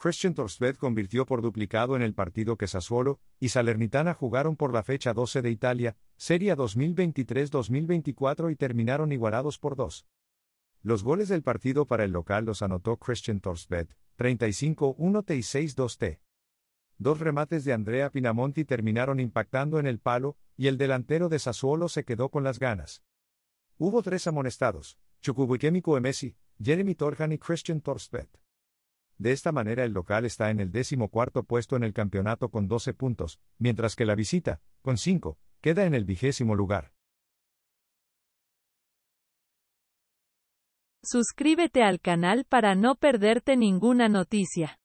Christian Torsved convirtió por duplicado en el partido que Sassuolo y Salernitana jugaron por la fecha 12 de Italia, Serie 2023-2024 y terminaron igualados por dos. Los goles del partido para el local los anotó Christian Torsved, 35-1T y 6-2T. Dos remates de Andrea Pinamonti terminaron impactando en el palo, y el delantero de Sassuolo se quedó con las ganas. Hubo tres amonestados, Chukubuikemi Messi, Jeremy Torjan y Christian Torsved. De esta manera el local está en el décimo cuarto puesto en el campeonato con 12 puntos, mientras que la visita, con 5, queda en el vigésimo lugar. Suscríbete al canal para no perderte ninguna noticia.